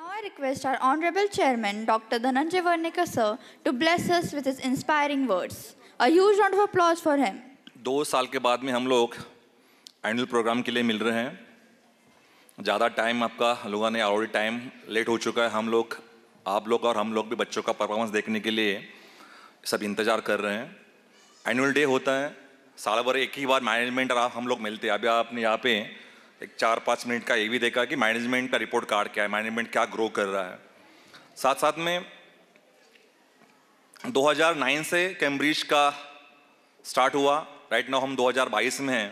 Now I request our Honorable Chairman, Dr. Dhananjay Varnikar sir, to bless us with his inspiring words. A huge round of applause for him. दो साल के बाद में हम लोग annual programme के लिए मिल रहे हैं ज़्यादा टाइम आपका लोगों ने ऑलरेडी टाइम लेट हो चुका है हम लोग आप लोग और हम लोग भी बच्चों का परफॉर्मेंस देखने के लिए सब इंतज़ार कर रहे हैं एनुअल डे होता है साल भर एक ही बार मैनेजमेंट और आप हम लोग मिलते हैं अभी आपने यहाँ पे एक चार पाँच मिनट का ये भी देखा कि मैनेजमेंट का रिपोर्ट कार्ड क्या है मैनेजमेंट क्या ग्रो कर रहा है साथ साथ में 2009 से कैम्ब्रिज का स्टार्ट हुआ राइट नाउ हम 2022 में हैं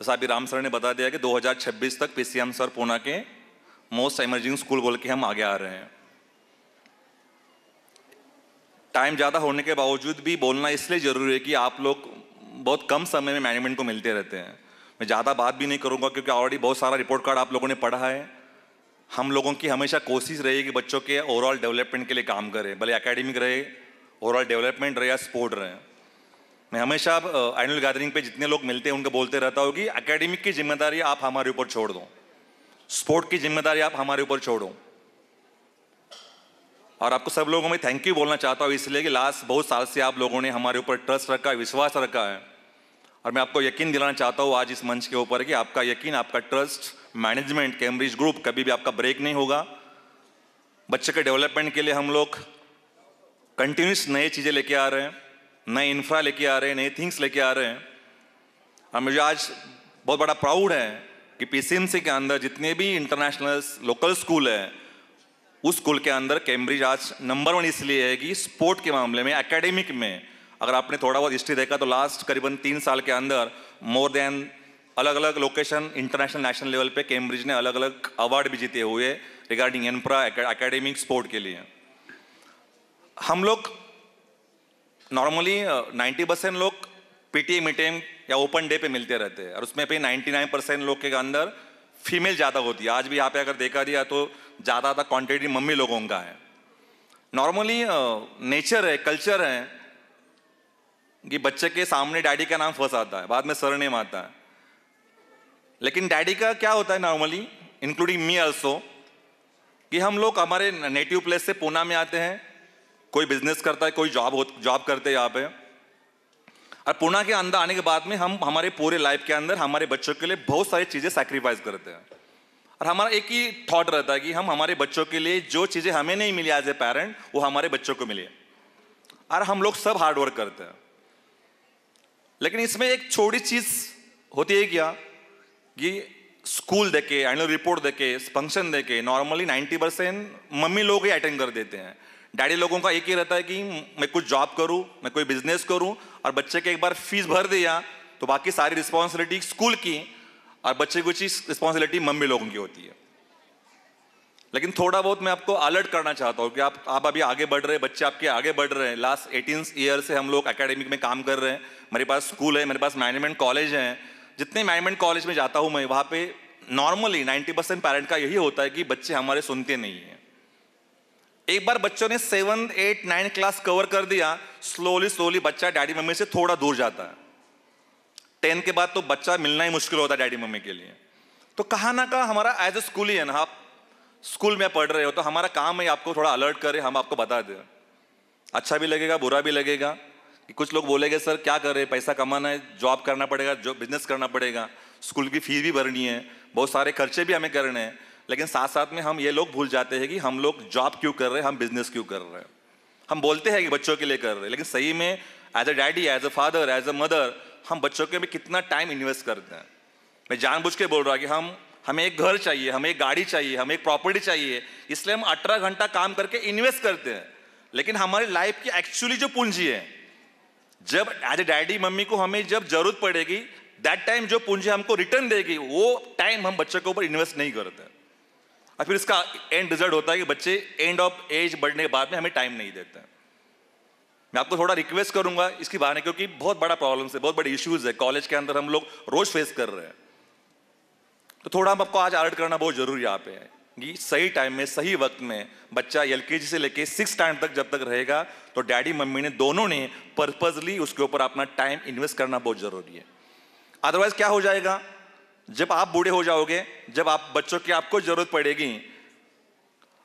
जैसा अभी राम सर ने बता दिया कि 2026 तक पी सर पूना के मोस्ट इमरजिंग स्कूल बोल के हम आगे आ रहे हैं टाइम ज़्यादा होने के बावजूद भी बोलना इसलिए ज़रूरी है कि आप लोग बहुत कम समय में मैनेजमेंट को मिलते रहते हैं मैं ज़्यादा बात भी नहीं करूँगा क्योंकि ऑलरेडी बहुत सारा रिपोर्ट कार्ड आप लोगों ने पढ़ा है हम लोगों की हमेशा कोशिश रहेगी बच्चों के ओवरऑल डेवलपमेंट के लिए काम करें भले एकेडमिक रहे ओवरऑल डेवलपमेंट रहे या स्पोर्ट रहे मैं हमेशा एनुअल गैदरिंग पे जितने लोग मिलते हैं उनको बोलते रहता हूँ कि एकेडमिक की जिम्मेदारी आप हमारे ऊपर छोड़ दो स्पोर्ट की जिम्मेदारी आप हमारे ऊपर छोड़ो और आपको सब लोगों में थैंक यू बोलना चाहता हूँ इसलिए कि लास्ट बहुत साल से आप लोगों ने हमारे ऊपर ट्रस्ट रखा है विश्वास रखा है और मैं आपको यकीन दिलाना चाहता हूँ आज इस मंच के ऊपर कि आपका यकीन आपका ट्रस्ट मैनेजमेंट कैम्ब्रिज ग्रुप कभी भी आपका ब्रेक नहीं होगा बच्चे के डेवलपमेंट के लिए हम लोग कंटिन्यूस नए चीज़ें लेके आ रहे हैं नए इंफ्रा लेके आ रहे हैं नए थिंग्स लेके आ रहे हैं और मुझे आज बहुत बड़ा प्राउड है कि पीसीएमसी के अंदर जितने भी इंटरनेशनल लोकल स्कूल है उस स्कूल के अंदर कैम्ब्रिज आज नंबर वन इसलिए है कि स्पोर्ट के मामले में एकेडमिक में अगर आपने थोड़ा बहुत हिस्ट्री देखा तो लास्ट करीबन तीन साल के अंदर मोर देन अलग अलग लोकेशन इंटरनेशनल नेशनल लेवल पे कैम्ब्रिज ने अलग अलग अवार्ड भी जीते हुए रिगार्डिंग एनप्रा एकेडमिक स्पोर्ट के लिए हम लोग नॉर्मली 90 परसेंट लोग पीटीए मीटिंग या ओपन डे पे मिलते रहते हैं और उसमें पे 99 परसेंट लोग के अंदर फीमेल ज़्यादा होती है आज भी यहाँ पे अगर देखा दिया तो ज़्यादातर क्वान्टिटी मम्मी लोगों का है नॉर्मली नेचर है कल्चर है कि बच्चे के सामने डैडी का नाम फर्स्ट आता है बाद में सर नेम आता है लेकिन डैडी का क्या होता है नॉर्मली इंक्लूडिंग मी ऑल्सो कि हम लोग हमारे नेटिव प्लेस से पूना में आते हैं कोई बिजनेस करता है कोई जॉब जॉब करते हैं यहाँ पे और पूना के अंदर आने के बाद में हम हमारे पूरे लाइफ के अंदर हमारे बच्चों के लिए बहुत सारी चीज़ें सेक्रीफाइस करते हैं और हमारा एक ही थॉट रहता है कि हम हमारे बच्चों के लिए जो चीज़ें हमें नहीं मिली एज ए पेरेंट वो हमारे बच्चों को मिले और हम लोग सब हार्डवर्क करते हैं लेकिन इसमें एक छोटी चीज होती है क्या कि स्कूल देके एनुअल रिपोर्ट देके फंक्शन देके नॉर्मली 90 परसेंट मम्मी लोग ही अटेंड कर देते हैं डैडी लोगों का एक ही रहता है कि मैं कुछ जॉब करूं मैं कोई बिजनेस करूं और बच्चे के एक बार फीस भर दिया तो बाकी सारी रिस्पॉन्सिबिलिटी स्कूल की और बच्चे की रिस्पॉन्सिबिलिटी मम्मी लोगों की होती है लेकिन थोड़ा बहुत मैं आपको अलर्ट करना चाहता हूँ कि आप आप अभी आगे बढ़ रहे हैं बच्चे आपके आगे बढ़ रहे हैं लास्ट एटीन ईयर से हम लोग एकेडमिक में काम कर रहे हैं मेरे पास स्कूल है मेरे पास मैनेजमेंट कॉलेज है जितने मैनेजमेंट कॉलेज में जाता हूँ मैं वहाँ पे नॉर्मली 90 परसेंट पेरेंट का यही होता है कि बच्चे हमारे सुनते नहीं हैं एक बार बच्चों ने seven eight nine class cover कर दिया स्लोली स्लोली बच्चा डैडी मम्मी से थोड़ा दूर जाता है टेन के बाद तो बच्चा मिलना ही मुश्किल होता है डैडी मम्मी के लिए तो कहा ना कहा हमारा एज ए स्कूल ही है ना आप स्कूल में पढ़ रहे हो तो हमारा काम है आपको थोड़ा अलर्ट करें हम आपको बता दें अच्छा भी लगेगा बुरा भी लगेगा कि कुछ लोग बोलेंगे सर क्या करें पैसा कमाना है जॉब करना पड़ेगा जो बिजनेस करना पड़ेगा स्कूल की फीस भी भरनी है बहुत सारे खर्चे भी हमें करने हैं लेकिन साथ साथ में हम ये लोग भूल जाते हैं कि हम लोग जॉब क्यों कर रहे हैं हम बिजनेस क्यों कर रहे हैं हम बोलते हैं कि बच्चों के लिए कर रहे हैं लेकिन सही में as a daddy as a father as a mother हम बच्चों के में कितना टाइम इन्वेस्ट करते हैं मैं जानबूझ के बोल रहा कि हम हमें एक घर चाहिए हमें एक गाड़ी चाहिए हमें एक प्रॉपर्टी चाहिए इसलिए हम अठारह घंटा काम करके इन्वेस्ट करते हैं लेकिन हमारी लाइफ की एक्चुअली जो पूंजी है जब एज ए डैडी मम्मी को हमें जब जरूरत पड़ेगी दैट टाइम जो पूंजी हमको रिटर्न देगी वो टाइम हम बच्चे के ऊपर इन्वेस्ट नहीं करते और फिर इसका एंड रिजल्ट होता है कि बच्चे एंड ऑफ एज बढ़ने के बाद में हमें टाइम नहीं देते मैं आपको थोड़ा रिक्वेस्ट करूंगा इसके बारे क्योंकि बहुत बड़ा प्रॉब्लम है बहुत बड़े इश्यूज है कॉलेज के अंदर हम लोग रोज फेस कर रहे हैं तो थोड़ा हम आपको आज अलर्ट करना बहुत जरूरी यहाँ पे है कि सही टाइम में सही वक्त में बच्चा एल से लेके सिक्स स्टैंड तक जब तक रहेगा तो डैडी मम्मी ने दोनों ने पर्पजली उसके ऊपर अपना टाइम इन्वेस्ट करना बहुत जरूरी है अदरवाइज क्या हो जाएगा जब आप बूढ़े हो जाओगे जब आप बच्चों की आपको जरूरत पड़ेगी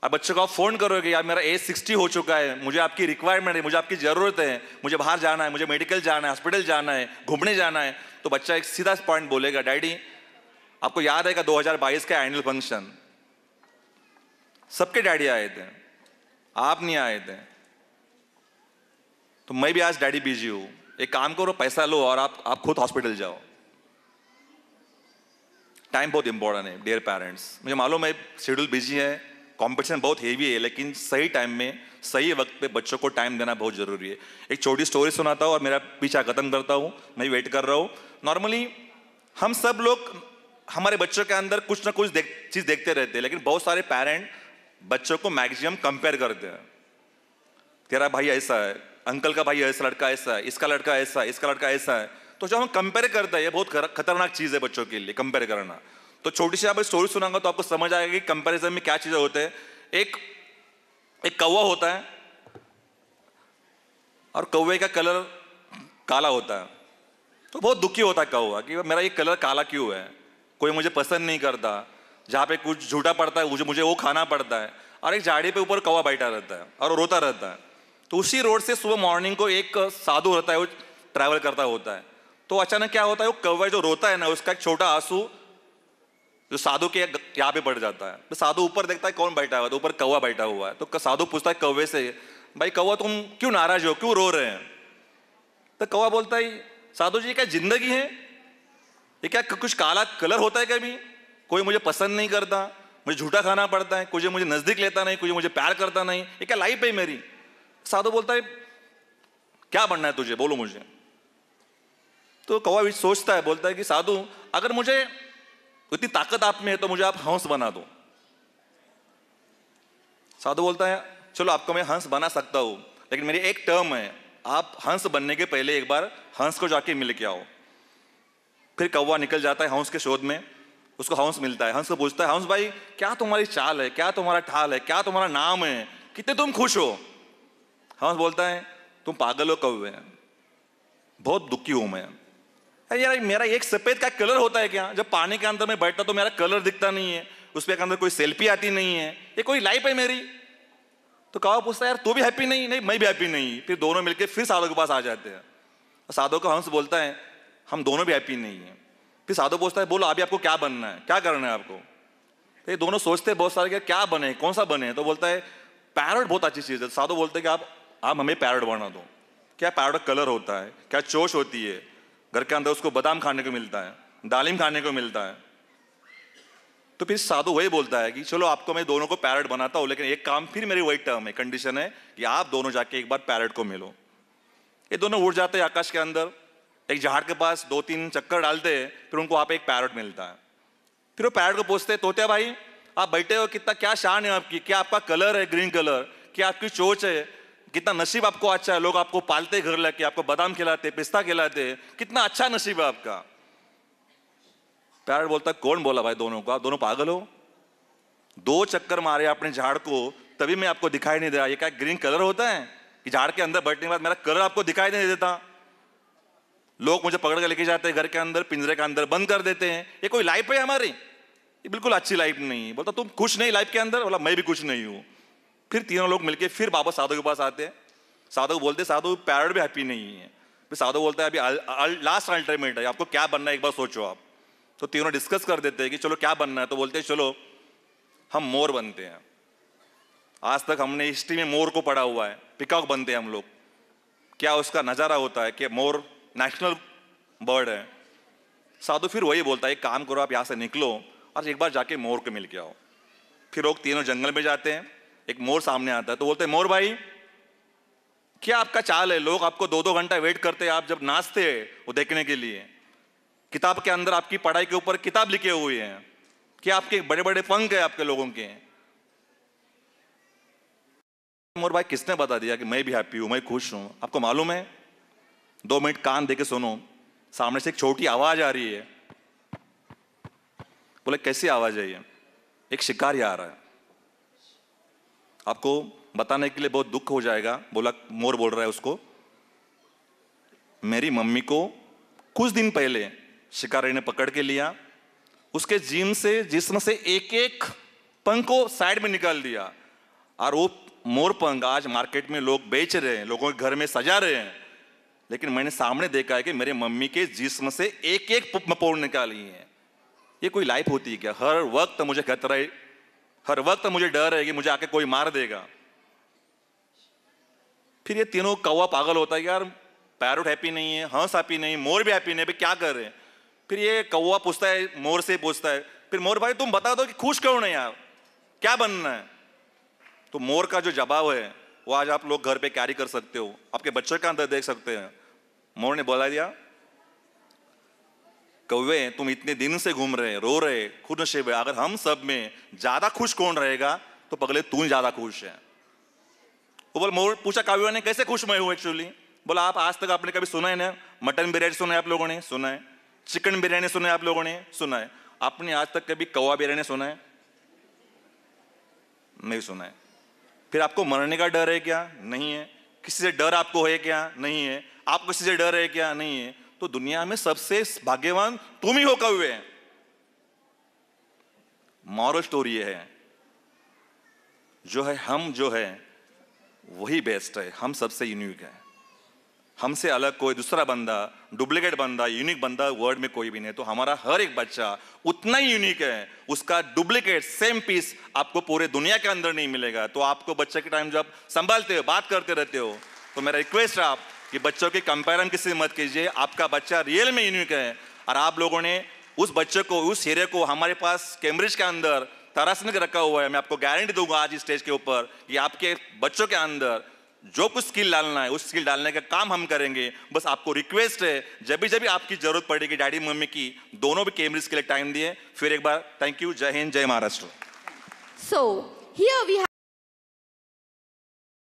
अब बच्चों को आप फोन करोगे यार मेरा एज सिक्सटी हो चुका है मुझे आपकी रिक्वायरमेंट है मुझे आपकी ज़रूरत है मुझे बाहर जाना है मुझे मेडिकल जाना है हॉस्पिटल जाना है घूमने जाना है तो बच्चा एक सीधा पॉइंट बोलेगा डैडी आपको याद आएगा 2022 का एनुअल फंक्शन सबके डैडी आए थे आप नहीं आए थे तो मैं भी आज डैडी बिजी हूं एक काम करो पैसा लो और आप आप खुद हॉस्पिटल जाओ टाइम बहुत इंपॉर्टेंट है डियर पेरेंट्स मुझे मालूम है शेड्यूल बिजी है कंपटीशन बहुत हेवी है लेकिन सही टाइम में सही वक्त पे बच्चों को टाइम देना बहुत ज़रूरी है एक छोटी स्टोरी सुनाता हूँ और मेरा पीछा ख़त्म करता हूँ मैं वेट कर रहा हूँ नॉर्मली हम सब लोग हमारे बच्चों के अंदर कुछ ना कुछ देख, चीज़ देखते रहते हैं लेकिन बहुत सारे पेरेंट बच्चों को मैक्सिमम कंपेयर करते हैं तेरा भाई ऐसा है अंकल का भाई ऐसा लड़का ऐसा है इसका लड़का ऐसा है इसका लड़का ऐसा है तो जब हम कंपेयर करते हैं ये बहुत खतरनाक चीज़ है बच्चों के लिए कंपेयर करना तो छोटी सी आप स्टोरी सुनाऊंगा तो आपको समझ आएगा कि कंपेरिजन में क्या चीज़ें होते हैं एक एक कौवा होता है और कौवे का कलर काला होता है तो बहुत दुखी होता है कौवा कि मेरा ये कलर काला क्यों है कोई मुझे पसंद नहीं करता जहाँ पे कुछ झूठा पड़ता है मुझे मुझे वो खाना पड़ता है और एक झाड़ी पे ऊपर कौवा बैठा रहता है और रोता रहता है तो उसी रोड से सुबह मॉर्निंग को एक साधु रहता है वो ट्रैवल करता होता है तो अचानक क्या होता है वो कौवा जो रोता है ना उसका एक छोटा आंसू जो साधु के यहाँ पे पड़ जाता है तो साधु ऊपर देखता है कौन बैठा हुआ है तो ऊपर कौवा बैठा हुआ है तो साधु पूछता है कौवे से भाई कौवा तुम क्यों नाराज हो क्यों रो रहे हैं तो कौवा बोलता है साधु जी क्या जिंदगी है ये क्या कुछ काला कलर होता है कभी कोई मुझे पसंद नहीं करता मुझे झूठा खाना पड़ता है कोई मुझे नजदीक लेता नहीं कोई मुझे प्यार करता नहीं ये क्या लाइफ है मेरी साधु बोलता है क्या बनना है तुझे बोलो मुझे तो कौवा भी सोचता है बोलता है कि साधु अगर मुझे इतनी ताकत आप में है तो मुझे आप हंस बना दो साधु बोलता है चलो आपको मैं हंस बना सकता हूं लेकिन मेरी एक टर्म है आप हंस बनने के पहले एक बार हंस को जाके मिल के आओ फिर कौवा निकल जाता है हंस के शोध में उसको हंस मिलता है हंस को पूछता है हंस भाई क्या तुम्हारी चाल है क्या तुम्हारा ठाल है क्या तुम्हारा नाम है कितने तुम खुश हो हंस बोलता है तुम पागल हो कौवे बहुत दुखी हूं मैं अरे यार मेरा एक सफेद का कलर होता है क्या जब पानी के अंदर मैं बैठता तो मेरा कलर दिखता नहीं है उस पर अंदर कोई सेल्फी आती नहीं है ये कोई लाइफ है मेरी तो कौवा पूछता है यार तू भी हैप्पी नहीं नहीं मैं भी हैप्पी नहीं फिर दोनों मिलकर फिर साधु के पास आ जाते हैं साधु को हंस बोलता है हम दोनों भी हैप्पी नहीं है फिर साधु पूछता है बोलो अभी आपको क्या बनना है क्या करना है आपको तो ये दोनों सोचते हैं बहुत सारे क्या क्या बने कौन सा बने तो बोलता है पैरट बहुत अच्छी चीज़ है तो साधु बोलते हैं कि आप आप हमें पैरट बना दो क्या पैरट कलर होता है क्या चोश होती है घर के अंदर उसको बादाम खाने को मिलता है दालिम खाने को मिलता है तो फिर साधु वही बोलता है कि चलो आपको मैं दोनों को पैरट बनाता हूँ लेकिन एक काम फिर मेरी वही टर्म है कंडीशन है कि आप दोनों जाके एक बार पैरट को मिलो ये दोनों उड़ जाते हैं आकाश के अंदर एक झाड़ के पास दो तीन चक्कर डालते हैं फिर उनको आप एक पैरट मिलता है फिर वो पैरट को पूछते हैं तोते भाई आप बैठे हो कितना क्या शान है आपकी क्या आपका कलर है ग्रीन कलर क्या आपकी चोच है कितना नसीब आपको अच्छा है लोग आपको पालते घर लाके आपको बादाम खिलाते पिस्ता खिलाते कितना अच्छा नसीब है आपका पैरट बोलता कौन बोला भाई दोनों को आप दोनों पागल हो दो चक्कर मारे अपने झाड़ को तभी मैं आपको दिखाई नहीं दे रहा ये क्या ग्रीन कलर होता है कि झाड़ के अंदर बैठने के बाद मेरा कलर आपको दिखाई नहीं देता लोग मुझे पकड़ कर लेके जाते हैं घर के अंदर पिंजरे के अंदर बंद कर देते हैं ये कोई लाइफ है हमारी ये बिल्कुल अच्छी लाइफ नहीं है बोलता तुम खुश नहीं लाइफ के अंदर बोला मैं भी कुछ नहीं हूँ फिर तीनों लोग मिलके फिर बाबा साधु के पास आते हैं साधु बोलते साधु पैर भी हैप्पी नहीं है फिर साधु बोलता है अभी लास्ट अल्टरमेट है आपको क्या बनना है एक बार सोचो आप तो तीनों डिस्कस कर देते हैं कि चलो क्या बनना है तो बोलते हैं चलो हम मोर बनते हैं आज तक हमने हिस्ट्री में मोर को पढ़ा हुआ है पिकॉक बनते हैं हम लोग क्या उसका नज़ारा होता है कि मोर नेशनल बर्ड है साधु फिर वही बोलता है एक काम करो आप यहाँ से निकलो और एक बार जाके मोर को मिल के आओ फिर लोग तीनों जंगल में जाते हैं एक मोर सामने आता है तो बोलते हैं मोर भाई क्या आपका चाल है लोग आपको दो दो घंटा वेट करते हैं आप जब नाचते हैं वो देखने के लिए किताब के अंदर आपकी पढ़ाई के ऊपर किताब लिखे हुए हैं क्या आपके बड़े बड़े पंख है आपके लोगों के मोर भाई किसने बता दिया कि मैं भी हैप्पी हूं मैं खुश हूं आपको मालूम है दो मिनट कान देके सुनो सामने से एक छोटी आवाज आ रही है बोले कैसी आवाज आई है एक शिकारी आ रहा है आपको बताने के लिए बहुत दुख हो जाएगा बोला मोर बोल रहा है उसको मेरी मम्मी को कुछ दिन पहले शिकारी ने पकड़ के लिया उसके जिम से जिसम से एक एक पंख को साइड में निकाल दिया और वो मोर पंख आज मार्केट में लोग बेच रहे हैं लोगों के घर में सजा रहे हैं लेकिन मैंने सामने देखा है कि मेरे मम्मी के जिस्म से एक एक पुप निकाली है ये कोई लाइफ होती है क्या हर वक्त मुझे खतरा है हर वक्त मुझे डर है कि मुझे आके कोई मार देगा फिर ये तीनों कौवा पागल होता है यार पैरोट हैप्पी नहीं है हंस हैप्पी नहीं मोर भी हैप्पी नहीं है क्या कर रहे फिर ये कौवा पूछता है मोर से पूछता है फिर मोर भाई तुम बता दो कि खुश क्यों नहीं यार क्या बनना है तो मोर का जो जवाब है वो आज आप लोग घर पे कैरी कर सकते हो आपके बच्चे का अंदर देख सकते हैं मोर ने बोला दिया कौवे तुम इतने दिन से घूम रहे रो रहे खुद नशे है अगर हम सब में ज्यादा खुश कौन रहेगा तो पगले तू ज्यादा खुश है वो बोल मोर पूछा काव्य ने कैसे खुश मैं हूं एक्चुअली बोला आप आज तक आपने कभी सुना है ना मटन बिरयानी सुना है आप लोगों ने सुना है चिकन बिरयानी सुना है आप लोगों ने सुना है आपने आज तक कभी कौवा बिरयानी सुना है नहीं सुना है फिर आपको मरने का डर है क्या नहीं है किसी से डर आपको है क्या नहीं है आप किसी से डर है क्या नहीं है तो दुनिया में सबसे भाग्यवान तुम ही होकर हुए मॉरल स्टोरी है जो है हम जो है वही बेस्ट है हम सबसे यूनिक है हमसे अलग कोई दूसरा बंदा डुप्लीकेट बंदा यूनिक बंदा वर्ल्ड में कोई भी नहीं तो हमारा हर एक बच्चा उतना ही यूनिक है उसका डुप्लीकेट सेम पीस आपको पूरे दुनिया के अंदर नहीं मिलेगा तो आपको बच्चे के टाइम जब संभालते हो बात करते रहते हो तो मेरा रिक्वेस्ट है आप कि बच्चों के कंपेरिजन किसी मत कीजिए आपका बच्चा रियल में यूनिक है और आप लोगों ने उस बच्चे को उस हीरे को हमारे पास कैम्ब्रिज के अंदर तरसने के रखा हुआ है मैं आपको गारंटी दूंगा आज इस स्टेज के ऊपर कि आपके बच्चों के अंदर जो कुछ स्किल डालना है उस स्किल डालने का काम हम करेंगे बस आपको रिक्वेस्ट है जब भी जब भी आपकी जरूरत पड़ेगी डैडी मम्मी की दोनों भी कैम्ब्रिज के लिए टाइम दिए फिर एक बार थैंक यू जय हिंद जय महाराष्ट्र सो हियर वी